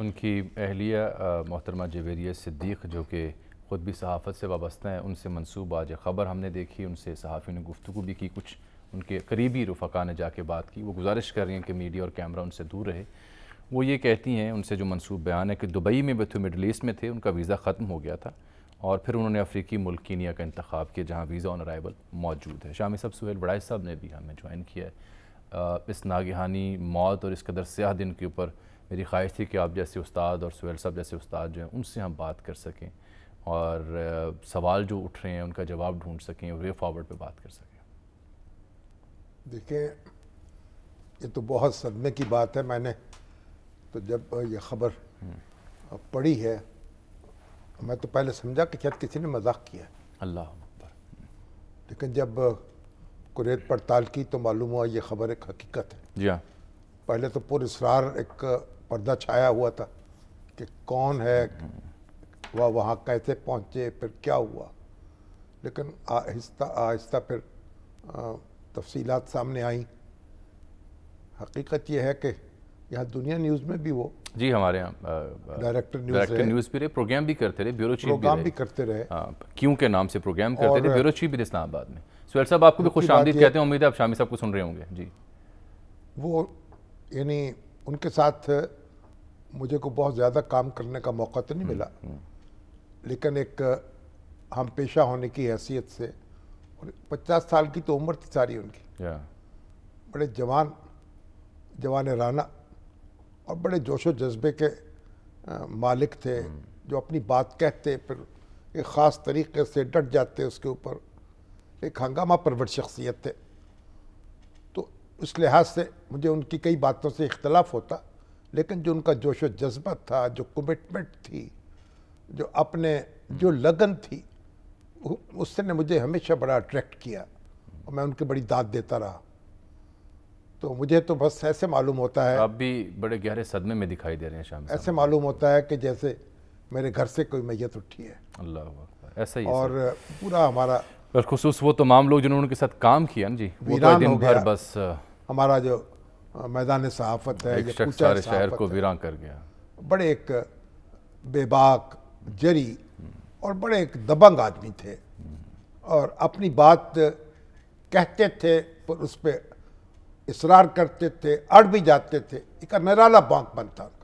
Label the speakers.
Speaker 1: उनकी अहलिया मोहतरमा जवेरिया सिद्दीक जो कि ख़ुद भी सहाफ़त से वाबस्ता हैं उनसे मनसूब आज ख़बर हमने देखी उनसे सहाफ़ियों ने गुफ्तु भी की कुछ उनके करीबी रफ़ा ने जाके बात की वो गुजारिश कर रही हैं कि मीडिया और कैमरा उनसे दूर रहे वो ये कहती हैं उनसे जो मनसूब बयान है कि दुबई में बैठे तो मिडल ईस्ट में थे उनका वीज़ा ख़त्म हो गया था और फिर उन्होंने अफ्रीकी मुल्क कीनिया का इंतखब किया जहाँ वीज़ा ऑन अराइवल मौजूद है शामी सब सुहेल बड़ाई साहब ने भी हमें ज्वाइन किया है इस नागहानी मौत और इस कदर स्याह दिन के ऊपर मेरी ख्वाहिश थी कि आप जैसे उस्ताद और सुहेल साहब जैसे उस्ताद जो हैं उनसे हम बात कर सकें और सवाल जो उठ रहे हैं उनका जवाब ढूंढ सकें वे फॉरवर्ड पे बात कर सकें
Speaker 2: देखें ये तो बहुत सदमे की बात है मैंने तो जब ये खबर हम्म। पढ़ी है मैं तो पहले समझा कि शायद किसी ने मजाक किया अल्लाह लेकिन जब कुरेत पड़ताल की तो मालूम हुआ ये खबर एक हकीकत है जी हाँ पहले तो पुर एक पर्दा छाया हुआ था कि कौन है वह वहाँ कैसे पहुँचे फिर क्या हुआ लेकिन आहिस्ता आहिस्ता फिर तफसीलात सामने आई हकीकत यह है कि यहाँ दुनिया न्यूज़ में भी वो
Speaker 1: जी हमारे यहाँ डायरेक्टर न्यूज़ न्यूज़ भी रहे प्रोग्राम भी करते रहे ब्यूरो चीफ प्रोग्राम भी, भी करते रहे हाँ, क्यों के नाम से प्रोग्राम करते रहे ब्यूरो चीफ भी इस्लामाबाद में सुहेल साहब आपको भी खुश आमदीद कहते हैं उम्मीद है आप शामी साहब को सुन रहे होंगे जी
Speaker 2: वो यानी उनके साथ मुझे को बहुत ज़्यादा काम करने का मौका तो नहीं हम्म, मिला हम्म। लेकिन एक हम पेशा होने की हैसियत से और पचास साल की तो उम्र थी सारी उनकी बड़े जवान जवान राना और बड़े जोश व जज्बे के मालिक थे हम्म। जो अपनी बात कहते फिर एक ख़ास तरीके से डट जाते उसके ऊपर एक हंगामा परवट शख्सियत थे तो उस लिहाज से मुझे उनकी कई बातों से इख्तलाफ होता लेकिन जो उनका जोश जज्बा था जो कमिटमेंट थी जो अपने जो लगन थी उसने मुझे हमेशा बड़ा अट्रैक्ट किया और मैं उनकी बड़ी दाद देता रहा तो मुझे तो बस ऐसे मालूम होता है
Speaker 1: आप भी बड़े गहरे सदमे में दिखाई दे रहे हैं शाम ऐसे
Speaker 2: मालूम होता है कि जैसे मेरे घर से कोई मैयत उठी है अल्लाह ऐसा ही और पूरा हमारा
Speaker 1: बस खसूस वो तमाम तो लोग जिन्होंने उनके साथ काम किया ना जी वो तो दिन भर बस
Speaker 2: हमारा जो मैदान सहाफत है एक सारे शहर को वीरान कर गया बड़े एक बेबाक जरी और बड़े एक दबंग आदमी थे और अपनी बात कहते थे पर उस पर इसरार करते थे अड़ भी जाते थे एक निराला बांक बनता था